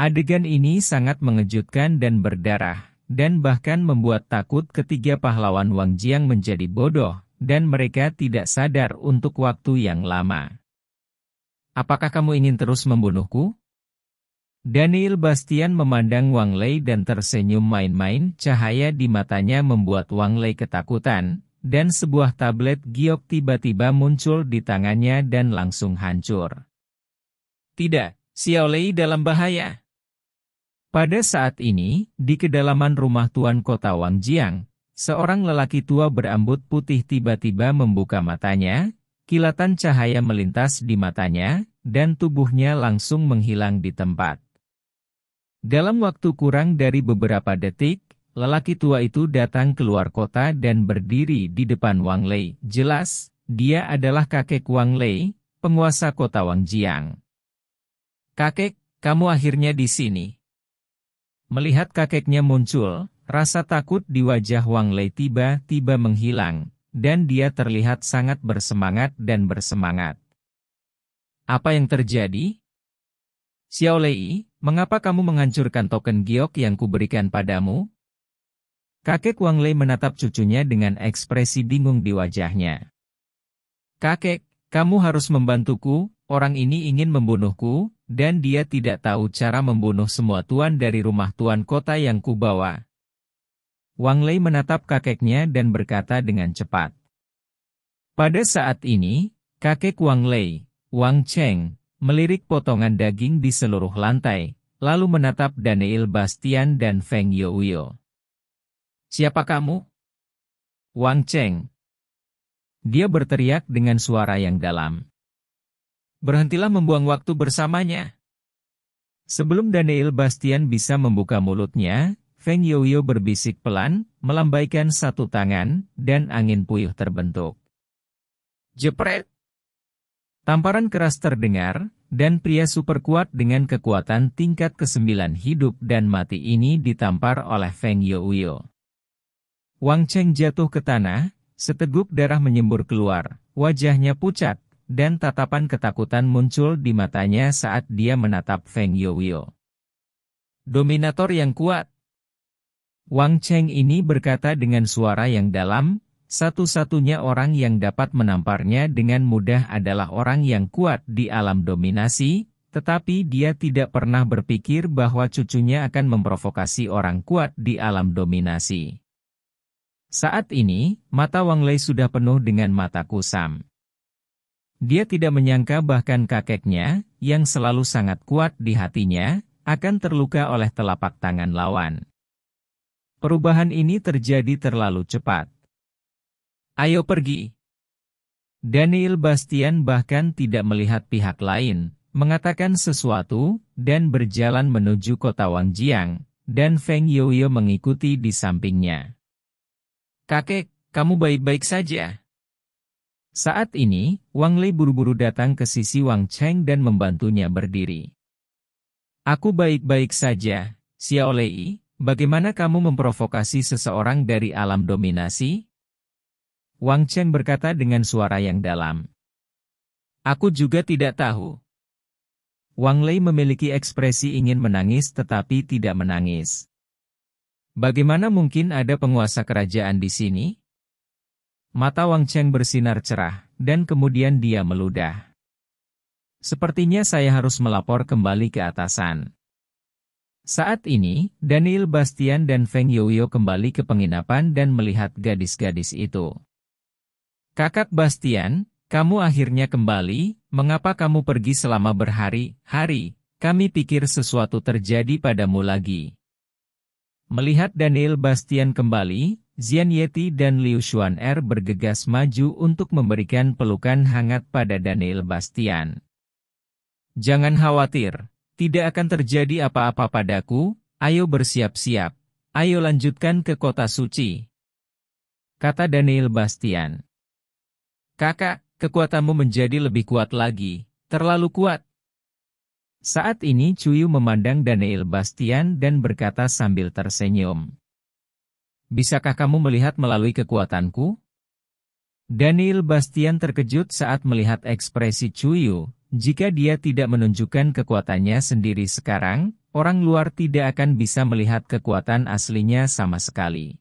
Adegan ini sangat mengejutkan dan berdarah, dan bahkan membuat takut ketiga pahlawan Wang Jiang menjadi bodoh, dan mereka tidak sadar untuk waktu yang lama. Apakah kamu ingin terus membunuhku? Daniel Bastian memandang Wang Lei dan tersenyum main-main, cahaya di matanya membuat Wang Lei ketakutan, dan sebuah tablet giok tiba-tiba muncul di tangannya dan langsung hancur. Tidak, Xiao Lei dalam bahaya. Pada saat ini, di kedalaman rumah tuan kota Wang Jiang, seorang lelaki tua berambut putih tiba-tiba membuka matanya, kilatan cahaya melintas di matanya, dan tubuhnya langsung menghilang di tempat. Dalam waktu kurang dari beberapa detik, lelaki tua itu datang keluar kota dan berdiri di depan Wang Lei. Jelas, dia adalah kakek Wang Lei, penguasa kota Wang Jiang. Kakek, kamu akhirnya di sini. Melihat kakeknya muncul, rasa takut di wajah Wang Lei tiba-tiba menghilang, dan dia terlihat sangat bersemangat dan bersemangat. Apa yang terjadi? Xiao Lei, Mengapa kamu menghancurkan token giok yang kuberikan padamu? Kakek Wang Lei menatap cucunya dengan ekspresi bingung di wajahnya. Kakek, kamu harus membantuku, orang ini ingin membunuhku, dan dia tidak tahu cara membunuh semua tuan dari rumah tuan kota yang kubawa. Wang Lei menatap kakeknya dan berkata dengan cepat. Pada saat ini, kakek Wang Lei, Wang Cheng, melirik potongan daging di seluruh lantai, lalu menatap Daniel Bastian dan Feng Youyo. Siapa kamu? Wang Cheng. Dia berteriak dengan suara yang dalam. Berhentilah membuang waktu bersamanya. Sebelum Daniel Bastian bisa membuka mulutnya, Feng Youyo berbisik pelan, melambaikan satu tangan, dan angin puyuh terbentuk. Jepret! Tamparan keras terdengar, dan pria super kuat dengan kekuatan tingkat ke-9 hidup dan mati ini ditampar oleh Feng Youyou. Wang Cheng jatuh ke tanah, seteguk darah menyembur keluar, wajahnya pucat, dan tatapan ketakutan muncul di matanya saat dia menatap Feng Youyou. Dominator yang kuat. Wang Cheng ini berkata dengan suara yang dalam, satu-satunya orang yang dapat menamparnya dengan mudah adalah orang yang kuat di alam dominasi, tetapi dia tidak pernah berpikir bahwa cucunya akan memprovokasi orang kuat di alam dominasi. Saat ini, mata Wang Lei sudah penuh dengan mata kusam. Dia tidak menyangka bahkan kakeknya, yang selalu sangat kuat di hatinya, akan terluka oleh telapak tangan lawan. Perubahan ini terjadi terlalu cepat. Ayo pergi. Daniel Bastian bahkan tidak melihat pihak lain, mengatakan sesuatu, dan berjalan menuju kota Wangjiang, dan Feng Youyo mengikuti di sampingnya. Kakek, kamu baik-baik saja. Saat ini, Wang Lei buru-buru datang ke sisi Wang Cheng dan membantunya berdiri. Aku baik-baik saja, Xiao Lei, bagaimana kamu memprovokasi seseorang dari alam dominasi? Wang Cheng berkata dengan suara yang dalam. Aku juga tidak tahu. Wang Lei memiliki ekspresi ingin menangis tetapi tidak menangis. Bagaimana mungkin ada penguasa kerajaan di sini? Mata Wang Cheng bersinar cerah, dan kemudian dia meludah. Sepertinya saya harus melapor kembali ke atasan. Saat ini, Daniel Bastian dan Feng Yoyo kembali ke penginapan dan melihat gadis-gadis itu. Kakak Bastian, kamu akhirnya kembali, mengapa kamu pergi selama berhari-hari? Kami pikir sesuatu terjadi padamu lagi. Melihat Daniel Bastian kembali, Zian Yeti dan Liu Xuan Er bergegas maju untuk memberikan pelukan hangat pada Daniel Bastian. Jangan khawatir, tidak akan terjadi apa-apa padaku, ayo bersiap-siap, ayo lanjutkan ke kota suci. Kata Daniel Bastian. Kakak, kekuatanmu menjadi lebih kuat lagi, terlalu kuat. Saat ini Cuyu memandang Daniel Bastian dan berkata sambil tersenyum. Bisakah kamu melihat melalui kekuatanku? Daniel Bastian terkejut saat melihat ekspresi Cuyu. Jika dia tidak menunjukkan kekuatannya sendiri sekarang, orang luar tidak akan bisa melihat kekuatan aslinya sama sekali.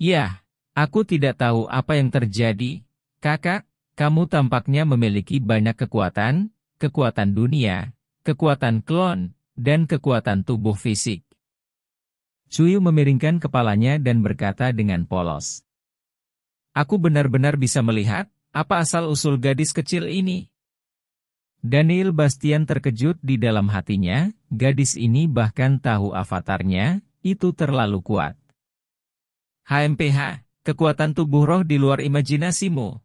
Yah, aku tidak tahu apa yang terjadi, Kakak, kamu tampaknya memiliki banyak kekuatan, kekuatan dunia, kekuatan klon, dan kekuatan tubuh fisik. Suyu memiringkan kepalanya dan berkata dengan polos. Aku benar-benar bisa melihat, apa asal-usul gadis kecil ini? Daniel Bastian terkejut di dalam hatinya, gadis ini bahkan tahu avatarnya, itu terlalu kuat. HMPH, kekuatan tubuh roh di luar imajinasimu.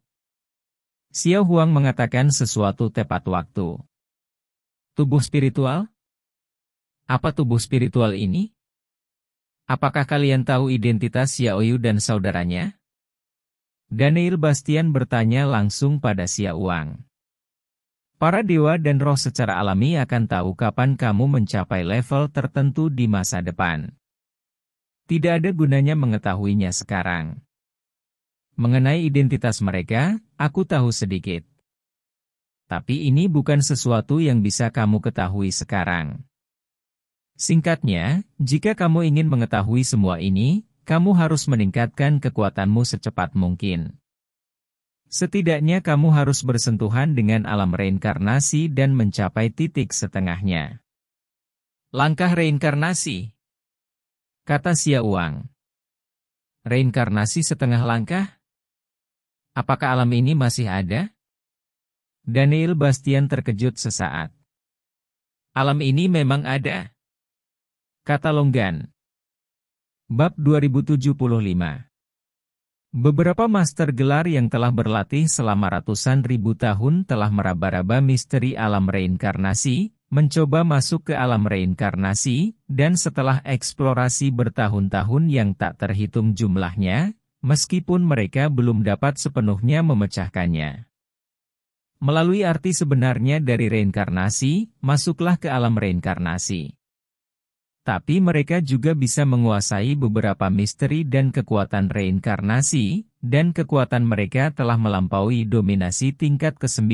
Xiao Huang mengatakan sesuatu tepat waktu. Tubuh spiritual? Apa tubuh spiritual ini? Apakah kalian tahu identitas Xiao Yu dan saudaranya? Daniel Bastian bertanya langsung pada Xiao Huang. Para dewa dan roh secara alami akan tahu kapan kamu mencapai level tertentu di masa depan. Tidak ada gunanya mengetahuinya sekarang. Mengenai identitas mereka, aku tahu sedikit. Tapi ini bukan sesuatu yang bisa kamu ketahui sekarang. Singkatnya, jika kamu ingin mengetahui semua ini, kamu harus meningkatkan kekuatanmu secepat mungkin. Setidaknya kamu harus bersentuhan dengan alam reinkarnasi dan mencapai titik setengahnya. Langkah reinkarnasi Kata Sia Uang Reinkarnasi setengah langkah? Apakah alam ini masih ada? Daniel Bastian terkejut sesaat. Alam ini memang ada. Kata Longgan. Bab 2075 Beberapa master gelar yang telah berlatih selama ratusan ribu tahun telah meraba-raba misteri alam reinkarnasi, mencoba masuk ke alam reinkarnasi, dan setelah eksplorasi bertahun-tahun yang tak terhitung jumlahnya, meskipun mereka belum dapat sepenuhnya memecahkannya. Melalui arti sebenarnya dari reinkarnasi, masuklah ke alam reinkarnasi. Tapi mereka juga bisa menguasai beberapa misteri dan kekuatan reinkarnasi, dan kekuatan mereka telah melampaui dominasi tingkat ke-9,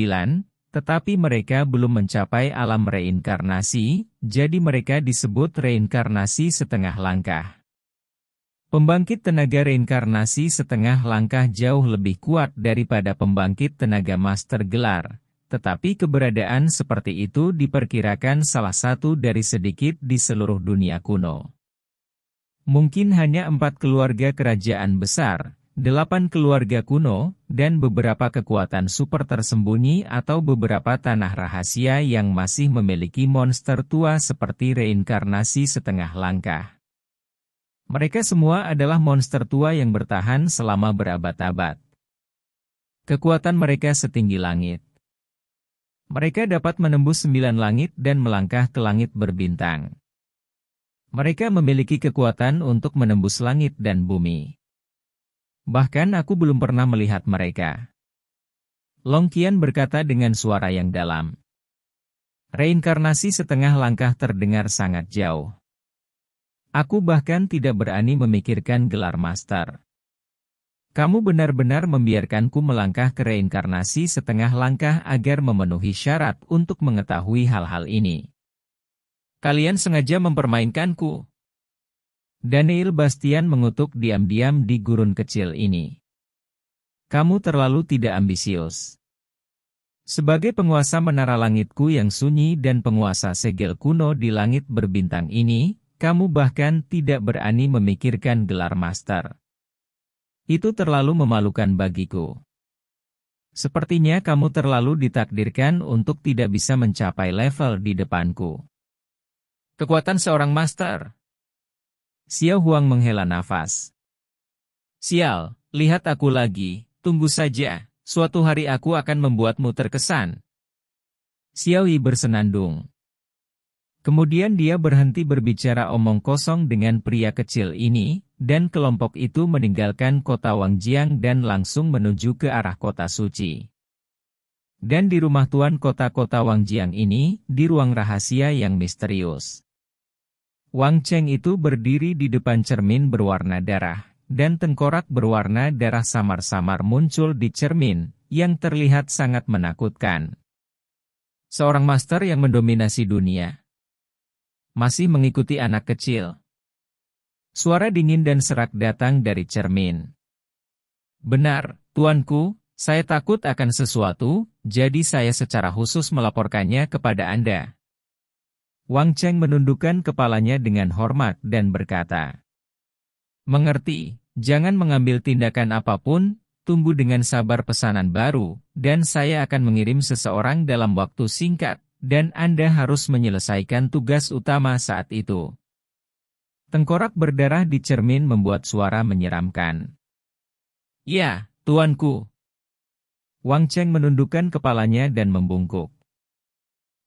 tetapi mereka belum mencapai alam reinkarnasi, jadi mereka disebut reinkarnasi setengah langkah. Pembangkit tenaga reinkarnasi setengah langkah jauh lebih kuat daripada pembangkit tenaga master gelar, tetapi keberadaan seperti itu diperkirakan salah satu dari sedikit di seluruh dunia kuno. Mungkin hanya empat keluarga kerajaan besar, delapan keluarga kuno, dan beberapa kekuatan super tersembunyi atau beberapa tanah rahasia yang masih memiliki monster tua seperti reinkarnasi setengah langkah. Mereka semua adalah monster tua yang bertahan selama berabad-abad. Kekuatan mereka setinggi langit. Mereka dapat menembus sembilan langit dan melangkah ke langit berbintang. Mereka memiliki kekuatan untuk menembus langit dan bumi. Bahkan aku belum pernah melihat mereka. Longkian berkata dengan suara yang dalam. Reinkarnasi setengah langkah terdengar sangat jauh. Aku bahkan tidak berani memikirkan gelar master. Kamu benar-benar membiarkanku melangkah ke reinkarnasi setengah langkah agar memenuhi syarat untuk mengetahui hal-hal ini. Kalian sengaja mempermainkanku. Daniel Bastian mengutuk diam-diam di gurun kecil ini. Kamu terlalu tidak ambisius. Sebagai penguasa menara langitku yang sunyi dan penguasa segel kuno di langit berbintang ini, kamu bahkan tidak berani memikirkan gelar master. Itu terlalu memalukan bagiku. Sepertinya kamu terlalu ditakdirkan untuk tidak bisa mencapai level di depanku. Kekuatan seorang master. Xiao Huang menghela nafas. Sial, lihat aku lagi, tunggu saja, suatu hari aku akan membuatmu terkesan. Xiao Yi bersenandung. Kemudian dia berhenti berbicara omong kosong dengan pria kecil ini, dan kelompok itu meninggalkan kota Wangjiang dan langsung menuju ke arah kota suci. Dan di rumah tuan kota-kota Wangjiang ini, di ruang rahasia yang misterius. Wang Cheng itu berdiri di depan cermin berwarna darah, dan tengkorak berwarna darah samar-samar muncul di cermin, yang terlihat sangat menakutkan. Seorang master yang mendominasi dunia, masih mengikuti anak kecil. Suara dingin dan serak datang dari cermin. Benar, tuanku, saya takut akan sesuatu, jadi saya secara khusus melaporkannya kepada Anda. Wang Cheng menundukkan kepalanya dengan hormat dan berkata, Mengerti, jangan mengambil tindakan apapun, tunggu dengan sabar pesanan baru, dan saya akan mengirim seseorang dalam waktu singkat, dan Anda harus menyelesaikan tugas utama saat itu. Tengkorak berdarah di cermin membuat suara menyeramkan. Ya, tuanku. Wang Cheng menundukkan kepalanya dan membungkuk.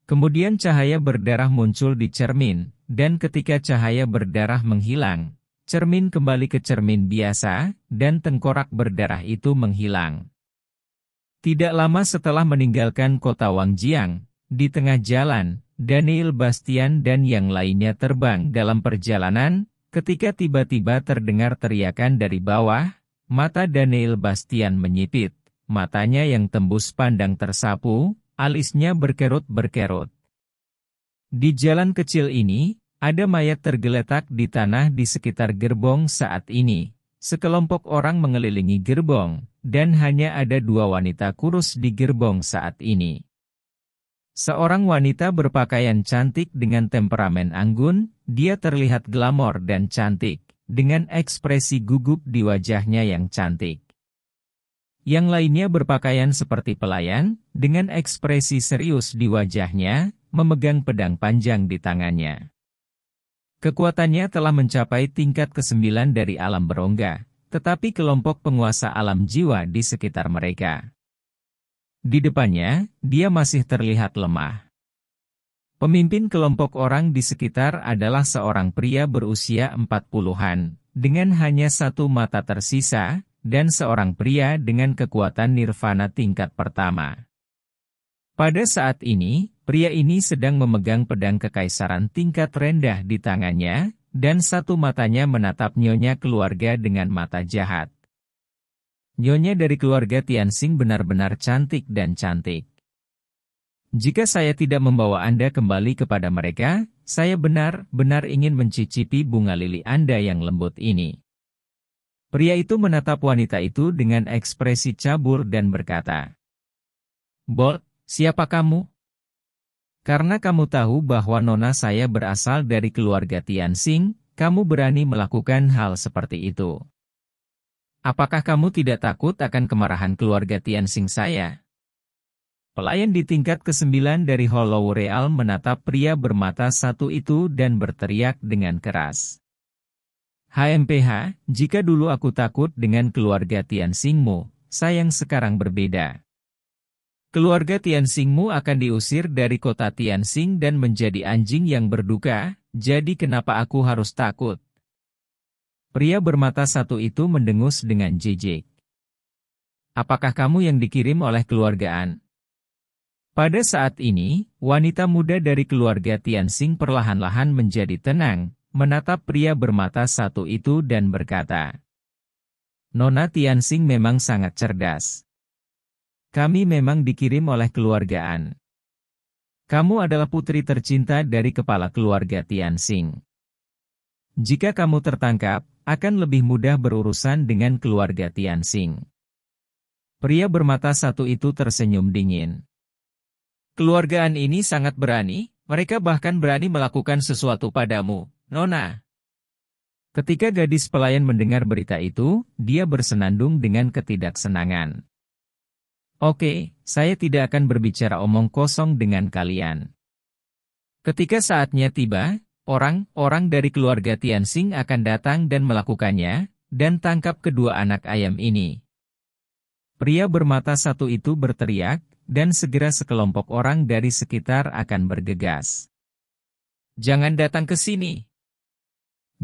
Kemudian cahaya berdarah muncul di cermin, dan ketika cahaya berdarah menghilang, cermin kembali ke cermin biasa, dan tengkorak berdarah itu menghilang. Tidak lama setelah meninggalkan kota Wang Jiang, di tengah jalan, Daniel Bastian dan yang lainnya terbang dalam perjalanan, ketika tiba-tiba terdengar teriakan dari bawah, mata Daniel Bastian menyipit, matanya yang tembus pandang tersapu, alisnya berkerut-berkerut. Di jalan kecil ini, ada mayat tergeletak di tanah di sekitar gerbong saat ini. Sekelompok orang mengelilingi gerbong, dan hanya ada dua wanita kurus di gerbong saat ini. Seorang wanita berpakaian cantik dengan temperamen anggun, dia terlihat glamor dan cantik, dengan ekspresi gugup di wajahnya yang cantik. Yang lainnya berpakaian seperti pelayan, dengan ekspresi serius di wajahnya, memegang pedang panjang di tangannya. Kekuatannya telah mencapai tingkat ke-9 dari alam berongga, tetapi kelompok penguasa alam jiwa di sekitar mereka di depannya, dia masih terlihat lemah. Pemimpin kelompok orang di sekitar adalah seorang pria berusia empat puluhan, dengan hanya satu mata tersisa, dan seorang pria dengan kekuatan nirvana tingkat pertama. Pada saat ini, pria ini sedang memegang pedang kekaisaran tingkat rendah di tangannya, dan satu matanya menatap nyonya keluarga dengan mata jahat. Nyonya dari keluarga Tianxing benar-benar cantik dan cantik. Jika saya tidak membawa Anda kembali kepada mereka, saya benar-benar ingin mencicipi bunga lili Anda yang lembut ini. Pria itu menatap wanita itu dengan ekspresi cabur dan berkata, Bolt, siapa kamu? Karena kamu tahu bahwa nona saya berasal dari keluarga Tianxing, kamu berani melakukan hal seperti itu. Apakah kamu tidak takut akan kemarahan keluarga Tianxing saya? Pelayan di tingkat ke-9 dari Hollow Real menatap pria bermata satu itu dan berteriak dengan keras. HMPH, jika dulu aku takut dengan keluarga Tianxingmu, sayang sekarang berbeda. Keluarga Tianxingmu akan diusir dari kota Tianxing dan menjadi anjing yang berduka, jadi kenapa aku harus takut? Pria bermata satu itu mendengus dengan jijik. Apakah kamu yang dikirim oleh keluargaan? Pada saat ini, wanita muda dari keluarga Tianxing perlahan-lahan menjadi tenang, menatap pria bermata satu itu dan berkata, Nona Tianxing memang sangat cerdas. Kami memang dikirim oleh keluargaan. Kamu adalah putri tercinta dari kepala keluarga Tianxing. Jika kamu tertangkap, akan lebih mudah berurusan dengan keluarga Tianxing. Pria bermata satu itu tersenyum dingin. Keluargaan ini sangat berani, mereka bahkan berani melakukan sesuatu padamu, Nona. Ketika gadis pelayan mendengar berita itu, dia bersenandung dengan ketidaksenangan. Oke, saya tidak akan berbicara omong kosong dengan kalian. Ketika saatnya tiba, Orang-orang dari keluarga Tianxing akan datang dan melakukannya, dan tangkap kedua anak ayam ini. Pria bermata satu itu berteriak, dan segera sekelompok orang dari sekitar akan bergegas. Jangan datang ke sini.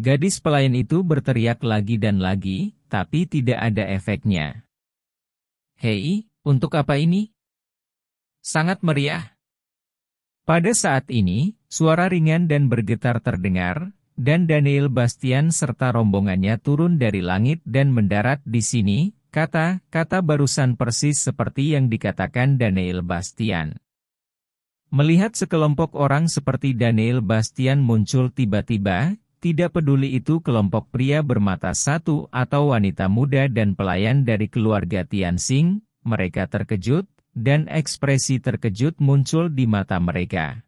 Gadis pelayan itu berteriak lagi dan lagi, tapi tidak ada efeknya. Hei, untuk apa ini? Sangat meriah. Pada saat ini, Suara ringan dan bergetar terdengar, dan Daniel Bastian serta rombongannya turun dari langit dan mendarat di sini, kata-kata barusan persis seperti yang dikatakan Daniel Bastian. Melihat sekelompok orang seperti Daniel Bastian muncul tiba-tiba, tidak peduli itu kelompok pria bermata satu atau wanita muda dan pelayan dari keluarga Tianxing, mereka terkejut, dan ekspresi terkejut muncul di mata mereka.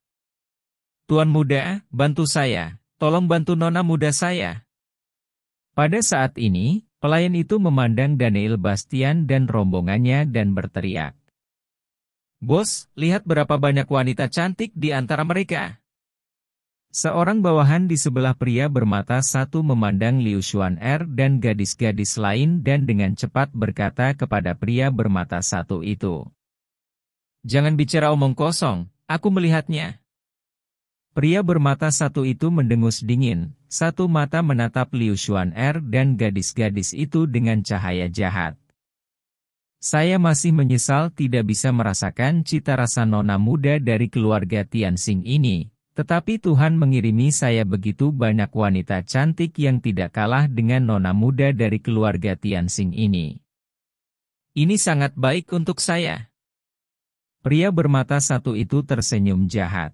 Tuan muda, bantu saya. Tolong bantu nona muda saya. Pada saat ini, pelayan itu memandang Daniel Bastian dan rombongannya dan berteriak. Bos, lihat berapa banyak wanita cantik di antara mereka. Seorang bawahan di sebelah pria bermata satu memandang Liu Xuan Er dan gadis-gadis lain dan dengan cepat berkata kepada pria bermata satu itu. Jangan bicara omong kosong, aku melihatnya. Pria bermata satu itu mendengus dingin, satu mata menatap Liu Xuan Er dan gadis-gadis itu dengan cahaya jahat. Saya masih menyesal tidak bisa merasakan cita rasa nona muda dari keluarga Tianxing ini, tetapi Tuhan mengirimi saya begitu banyak wanita cantik yang tidak kalah dengan nona muda dari keluarga Tianxing ini. Ini sangat baik untuk saya. Pria bermata satu itu tersenyum jahat.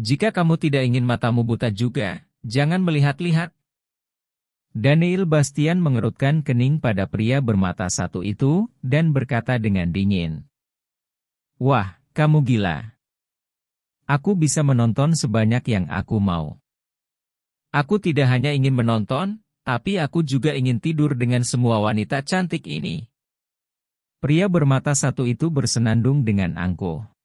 Jika kamu tidak ingin matamu buta juga, jangan melihat-lihat. Daniel Bastian mengerutkan kening pada pria bermata satu itu, dan berkata dengan dingin. Wah, kamu gila. Aku bisa menonton sebanyak yang aku mau. Aku tidak hanya ingin menonton, tapi aku juga ingin tidur dengan semua wanita cantik ini. Pria bermata satu itu bersenandung dengan angkuh.